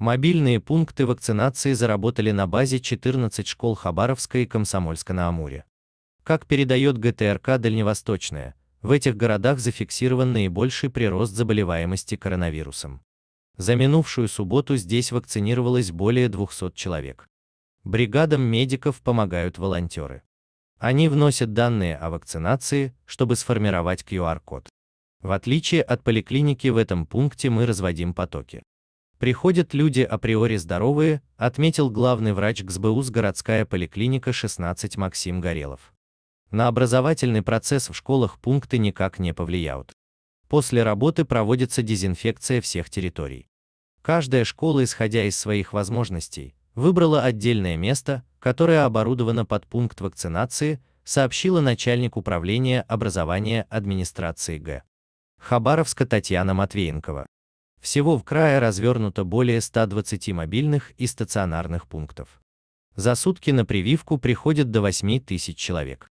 Мобильные пункты вакцинации заработали на базе 14 школ Хабаровска и Комсомольска на Амуре. Как передает ГТРК Дальневосточная, в этих городах зафиксирован наибольший прирост заболеваемости коронавирусом. За минувшую субботу здесь вакцинировалось более 200 человек. Бригадам медиков помогают волонтеры. Они вносят данные о вакцинации, чтобы сформировать QR-код. В отличие от поликлиники в этом пункте мы разводим потоки. Приходят люди априори здоровые, отметил главный врач ГСБУС городская поликлиника 16 Максим Горелов. На образовательный процесс в школах пункты никак не повлияют. После работы проводится дезинфекция всех территорий. Каждая школа, исходя из своих возможностей, выбрала отдельное место, которое оборудовано под пункт вакцинации, сообщила начальник управления образования администрации Г. Хабаровска Татьяна Матвеенкова. Всего в крае развернуто более 120 мобильных и стационарных пунктов. За сутки на прививку приходит до 8 тысяч человек.